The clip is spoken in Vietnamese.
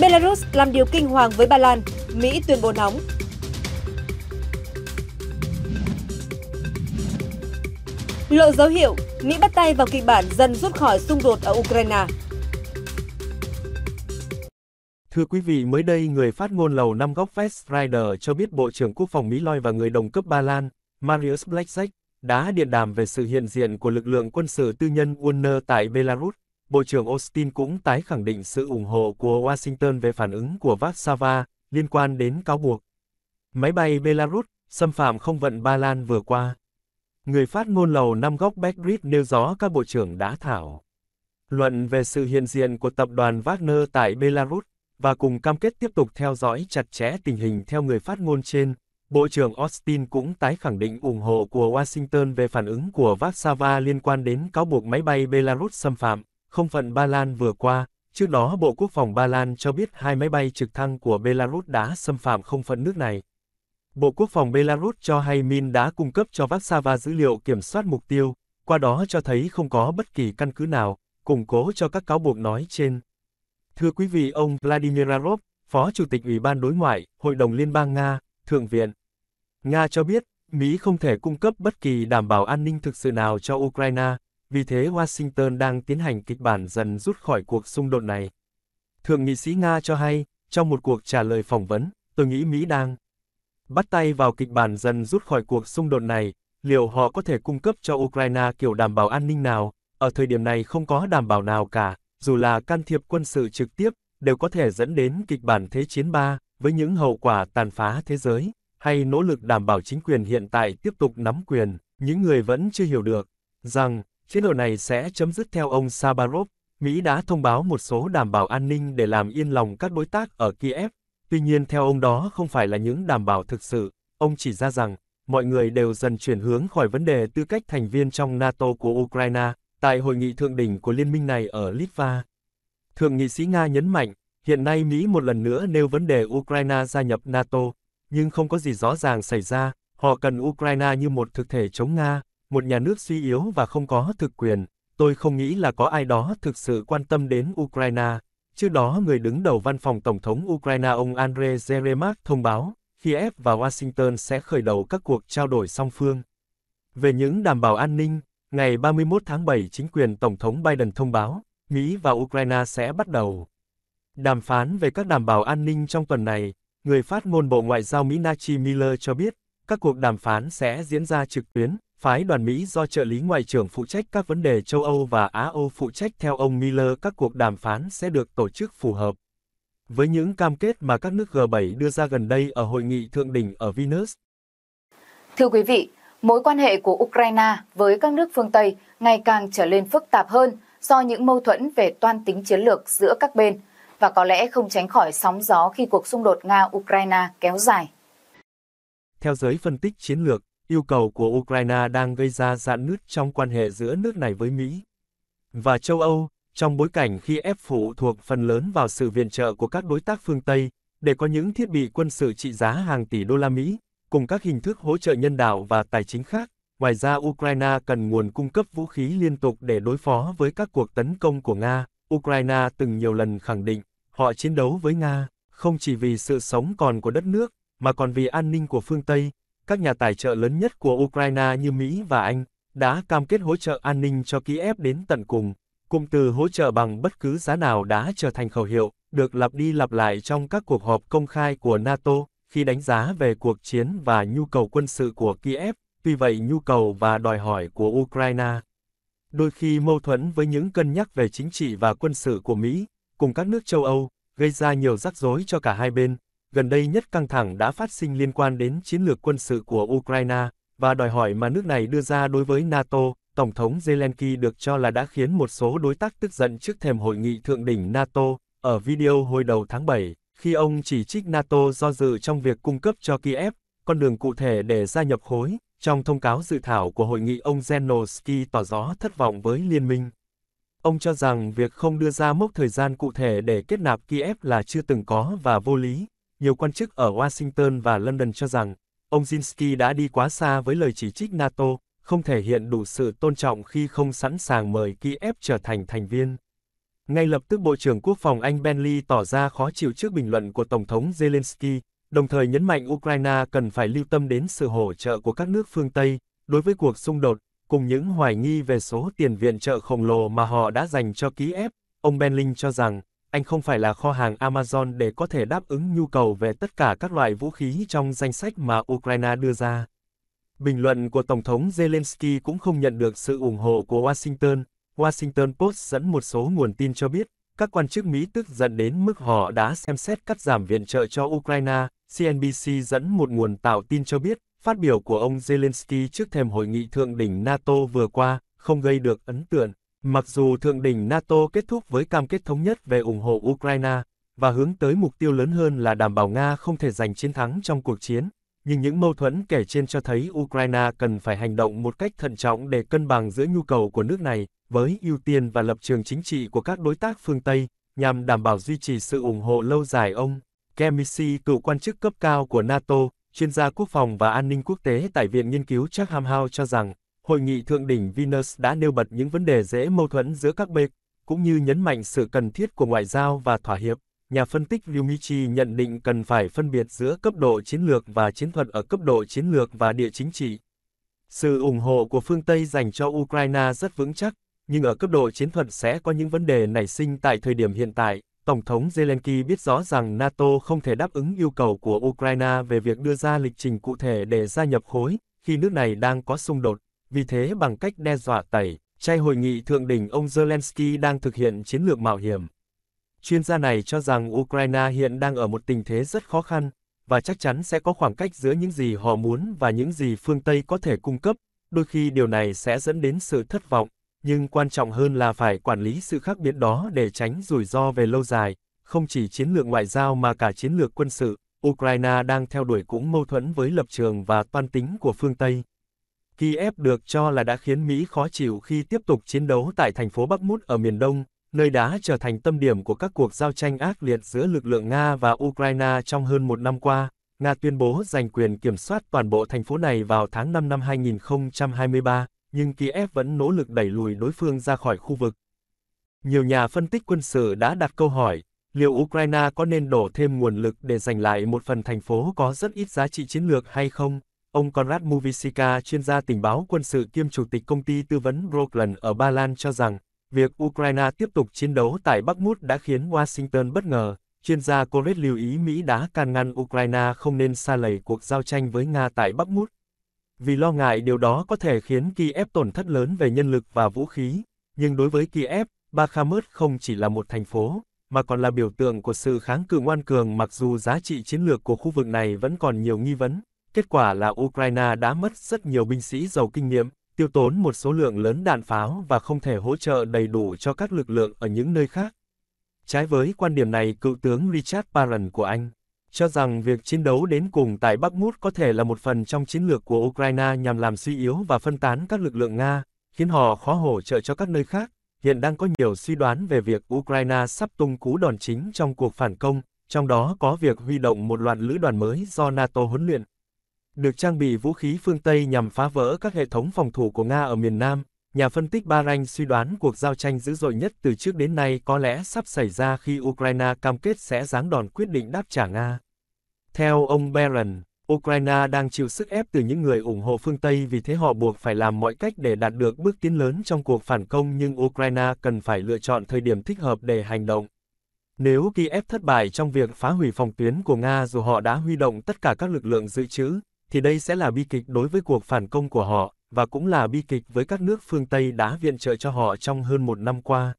Belarus làm điều kinh hoàng với Ba Lan, Mỹ tuyên bố nóng. Lộ dấu hiệu, Mỹ bắt tay vào kịch bản dần rút khỏi xung đột ở Ukraine. Thưa quý vị, mới đây người phát ngôn lầu năm góc West Rider cho biết Bộ trưởng Quốc phòng Mỹ Lloyd và người đồng cấp Ba Lan, Mariusz Blackjack, đã điện đàm về sự hiện diện của lực lượng quân sự tư nhân Wagner tại Belarus. Bộ trưởng Austin cũng tái khẳng định sự ủng hộ của Washington về phản ứng của Warsaw liên quan đến cáo buộc. Máy bay Belarus xâm phạm không vận Ba Lan vừa qua. Người phát ngôn lầu năm góc Beckrit nêu rõ các bộ trưởng đã thảo luận về sự hiện diện của tập đoàn Wagner tại Belarus và cùng cam kết tiếp tục theo dõi chặt chẽ tình hình theo người phát ngôn trên. Bộ trưởng Austin cũng tái khẳng định ủng hộ của Washington về phản ứng của Warsaw liên quan đến cáo buộc máy bay Belarus xâm phạm không phận Ba Lan vừa qua, trước đó Bộ Quốc phòng Ba Lan cho biết hai máy bay trực thăng của Belarus đã xâm phạm không phận nước này. Bộ Quốc phòng Belarus cho hay Min đã cung cấp cho Warsaw dữ liệu kiểm soát mục tiêu, qua đó cho thấy không có bất kỳ căn cứ nào, củng cố cho các cáo buộc nói trên. Thưa quý vị, ông Vladimir Rarov, Phó Chủ tịch Ủy ban Đối ngoại, Hội đồng Liên bang Nga, Thượng viện. Nga cho biết, Mỹ không thể cung cấp bất kỳ đảm bảo an ninh thực sự nào cho Ukraine, vì thế Washington đang tiến hành kịch bản dần rút khỏi cuộc xung đột này. Thượng nghị sĩ Nga cho hay, trong một cuộc trả lời phỏng vấn, tôi nghĩ Mỹ đang bắt tay vào kịch bản dần rút khỏi cuộc xung đột này, liệu họ có thể cung cấp cho Ukraine kiểu đảm bảo an ninh nào, ở thời điểm này không có đảm bảo nào cả, dù là can thiệp quân sự trực tiếp, đều có thể dẫn đến kịch bản Thế chiến 3, với những hậu quả tàn phá thế giới, hay nỗ lực đảm bảo chính quyền hiện tại tiếp tục nắm quyền, những người vẫn chưa hiểu được, rằng, Chiến đấu này sẽ chấm dứt theo ông Sabarov, Mỹ đã thông báo một số đảm bảo an ninh để làm yên lòng các đối tác ở Kiev, tuy nhiên theo ông đó không phải là những đảm bảo thực sự, ông chỉ ra rằng, mọi người đều dần chuyển hướng khỏi vấn đề tư cách thành viên trong NATO của Ukraine, tại hội nghị thượng đỉnh của liên minh này ở Litva. Thượng nghị sĩ Nga nhấn mạnh, hiện nay Mỹ một lần nữa nêu vấn đề Ukraine gia nhập NATO, nhưng không có gì rõ ràng xảy ra, họ cần Ukraine như một thực thể chống Nga, một nhà nước suy yếu và không có thực quyền, tôi không nghĩ là có ai đó thực sự quan tâm đến Ukraine. Trước đó người đứng đầu văn phòng Tổng thống Ukraine ông Andrei Zeremak thông báo, Kiev và Washington sẽ khởi đầu các cuộc trao đổi song phương. Về những đảm bảo an ninh, ngày 31 tháng 7 chính quyền Tổng thống Biden thông báo, Mỹ và Ukraine sẽ bắt đầu đàm phán về các đảm bảo an ninh trong tuần này. Người phát ngôn Bộ Ngoại giao Mỹ Nachi Miller cho biết, các cuộc đàm phán sẽ diễn ra trực tuyến, phái đoàn Mỹ do trợ lý ngoại trưởng phụ trách các vấn đề châu Âu và Á Âu phụ trách theo ông Miller các cuộc đàm phán sẽ được tổ chức phù hợp. Với những cam kết mà các nước G7 đưa ra gần đây ở hội nghị thượng đỉnh ở Venus. Thưa quý vị, mối quan hệ của Ukraine với các nước phương Tây ngày càng trở nên phức tạp hơn do những mâu thuẫn về toan tính chiến lược giữa các bên và có lẽ không tránh khỏi sóng gió khi cuộc xung đột Nga-Ukraine kéo dài. Theo giới phân tích chiến lược, Yêu cầu của Ukraine đang gây ra dạn nứt trong quan hệ giữa nước này với Mỹ và châu Âu, trong bối cảnh khi ép phụ thuộc phần lớn vào sự viện trợ của các đối tác phương Tây, để có những thiết bị quân sự trị giá hàng tỷ đô la Mỹ, cùng các hình thức hỗ trợ nhân đạo và tài chính khác. Ngoài ra Ukraine cần nguồn cung cấp vũ khí liên tục để đối phó với các cuộc tấn công của Nga. Ukraine từng nhiều lần khẳng định, họ chiến đấu với Nga, không chỉ vì sự sống còn của đất nước, mà còn vì an ninh của phương Tây, các nhà tài trợ lớn nhất của Ukraine như Mỹ và Anh, đã cam kết hỗ trợ an ninh cho Kiev đến tận cùng. Cụm từ hỗ trợ bằng bất cứ giá nào đã trở thành khẩu hiệu, được lặp đi lặp lại trong các cuộc họp công khai của NATO, khi đánh giá về cuộc chiến và nhu cầu quân sự của Kiev, tuy vậy nhu cầu và đòi hỏi của Ukraine. Đôi khi mâu thuẫn với những cân nhắc về chính trị và quân sự của Mỹ, cùng các nước châu Âu, gây ra nhiều rắc rối cho cả hai bên, gần đây nhất căng thẳng đã phát sinh liên quan đến chiến lược quân sự của Ukraine, và đòi hỏi mà nước này đưa ra đối với NATO, Tổng thống Zelensky được cho là đã khiến một số đối tác tức giận trước thềm hội nghị thượng đỉnh NATO, ở video hồi đầu tháng 7, khi ông chỉ trích NATO do dự trong việc cung cấp cho Kiev con đường cụ thể để gia nhập khối. Trong thông cáo dự thảo của hội nghị ông Zelensky tỏ rõ thất vọng với liên minh. Ông cho rằng việc không đưa ra mốc thời gian cụ thể để kết nạp Kiev là chưa từng có và vô lý nhiều quan chức ở Washington và London cho rằng, ông Zinsky đã đi quá xa với lời chỉ trích NATO, không thể hiện đủ sự tôn trọng khi không sẵn sàng mời Kiev trở thành thành viên. Ngay lập tức Bộ trưởng Quốc phòng Anh Benley tỏ ra khó chịu trước bình luận của Tổng thống Zelensky, đồng thời nhấn mạnh Ukraine cần phải lưu tâm đến sự hỗ trợ của các nước phương Tây đối với cuộc xung đột, cùng những hoài nghi về số tiền viện trợ khổng lồ mà họ đã dành cho Kiev. Ông Benling cho rằng, anh không phải là kho hàng Amazon để có thể đáp ứng nhu cầu về tất cả các loại vũ khí trong danh sách mà Ukraine đưa ra. Bình luận của Tổng thống Zelensky cũng không nhận được sự ủng hộ của Washington. Washington Post dẫn một số nguồn tin cho biết, các quan chức Mỹ tức giận đến mức họ đã xem xét cắt giảm viện trợ cho Ukraine. CNBC dẫn một nguồn tạo tin cho biết, phát biểu của ông Zelensky trước thềm hội nghị thượng đỉnh NATO vừa qua không gây được ấn tượng. Mặc dù thượng đỉnh NATO kết thúc với cam kết thống nhất về ủng hộ Ukraine, và hướng tới mục tiêu lớn hơn là đảm bảo Nga không thể giành chiến thắng trong cuộc chiến, nhưng những mâu thuẫn kể trên cho thấy Ukraine cần phải hành động một cách thận trọng để cân bằng giữa nhu cầu của nước này với ưu tiên và lập trường chính trị của các đối tác phương Tây, nhằm đảm bảo duy trì sự ủng hộ lâu dài ông. Kemishi, cựu quan chức cấp cao của NATO, chuyên gia quốc phòng và an ninh quốc tế tại Viện Nghiên cứu Chatham House cho rằng, Hội nghị Thượng đỉnh Venus đã nêu bật những vấn đề dễ mâu thuẫn giữa các bên, cũng như nhấn mạnh sự cần thiết của ngoại giao và thỏa hiệp. Nhà phân tích Ryumichi nhận định cần phải phân biệt giữa cấp độ chiến lược và chiến thuật ở cấp độ chiến lược và địa chính trị. Sự ủng hộ của phương Tây dành cho Ukraine rất vững chắc, nhưng ở cấp độ chiến thuật sẽ có những vấn đề nảy sinh tại thời điểm hiện tại. Tổng thống Zelensky biết rõ rằng NATO không thể đáp ứng yêu cầu của Ukraine về việc đưa ra lịch trình cụ thể để gia nhập khối, khi nước này đang có xung đột. Vì thế bằng cách đe dọa tẩy, chay hội nghị thượng đỉnh ông Zelensky đang thực hiện chiến lược mạo hiểm. Chuyên gia này cho rằng Ukraine hiện đang ở một tình thế rất khó khăn, và chắc chắn sẽ có khoảng cách giữa những gì họ muốn và những gì phương Tây có thể cung cấp, đôi khi điều này sẽ dẫn đến sự thất vọng, nhưng quan trọng hơn là phải quản lý sự khác biệt đó để tránh rủi ro về lâu dài, không chỉ chiến lược ngoại giao mà cả chiến lược quân sự. Ukraine đang theo đuổi cũng mâu thuẫn với lập trường và toan tính của phương Tây. Kiev được cho là đã khiến Mỹ khó chịu khi tiếp tục chiến đấu tại thành phố Bắc Mút ở miền Đông, nơi đã trở thành tâm điểm của các cuộc giao tranh ác liệt giữa lực lượng Nga và Ukraine trong hơn một năm qua. Nga tuyên bố giành quyền kiểm soát toàn bộ thành phố này vào tháng 5 năm 2023, nhưng Kiev vẫn nỗ lực đẩy lùi đối phương ra khỏi khu vực. Nhiều nhà phân tích quân sự đã đặt câu hỏi, liệu Ukraine có nên đổ thêm nguồn lực để giành lại một phần thành phố có rất ít giá trị chiến lược hay không? Ông Konrad Muvisica, chuyên gia tình báo quân sự kiêm chủ tịch công ty tư vấn Brooklyn ở Ba Lan cho rằng, việc Ukraine tiếp tục chiến đấu tại Bakhmut đã khiến Washington bất ngờ. Chuyên gia Koret lưu ý Mỹ đã can ngăn Ukraine không nên xa lầy cuộc giao tranh với Nga tại Bakhmut. Vì lo ngại điều đó có thể khiến Kiev tổn thất lớn về nhân lực và vũ khí, nhưng đối với Kiev, Bakhmut không chỉ là một thành phố, mà còn là biểu tượng của sự kháng cự ngoan cường mặc dù giá trị chiến lược của khu vực này vẫn còn nhiều nghi vấn. Kết quả là Ukraine đã mất rất nhiều binh sĩ giàu kinh nghiệm, tiêu tốn một số lượng lớn đạn pháo và không thể hỗ trợ đầy đủ cho các lực lượng ở những nơi khác. Trái với quan điểm này, cựu tướng Richard Barron của Anh cho rằng việc chiến đấu đến cùng tại Bakhmut có thể là một phần trong chiến lược của Ukraine nhằm làm suy yếu và phân tán các lực lượng Nga, khiến họ khó hỗ trợ cho các nơi khác. Hiện đang có nhiều suy đoán về việc Ukraine sắp tung cú đòn chính trong cuộc phản công, trong đó có việc huy động một loạt lữ đoàn mới do NATO huấn luyện được trang bị vũ khí phương Tây nhằm phá vỡ các hệ thống phòng thủ của Nga ở miền Nam, nhà phân tích Baranh suy đoán cuộc giao tranh dữ dội nhất từ trước đến nay có lẽ sắp xảy ra khi Ukraine cam kết sẽ giáng đòn quyết định đáp trả Nga. Theo ông Barron, Ukraine đang chịu sức ép từ những người ủng hộ phương Tây vì thế họ buộc phải làm mọi cách để đạt được bước tiến lớn trong cuộc phản công nhưng Ukraine cần phải lựa chọn thời điểm thích hợp để hành động. Nếu Kiev thất bại trong việc phá hủy phòng tuyến của Nga dù họ đã huy động tất cả các lực lượng dự trữ, thì đây sẽ là bi kịch đối với cuộc phản công của họ, và cũng là bi kịch với các nước phương Tây đã viện trợ cho họ trong hơn một năm qua.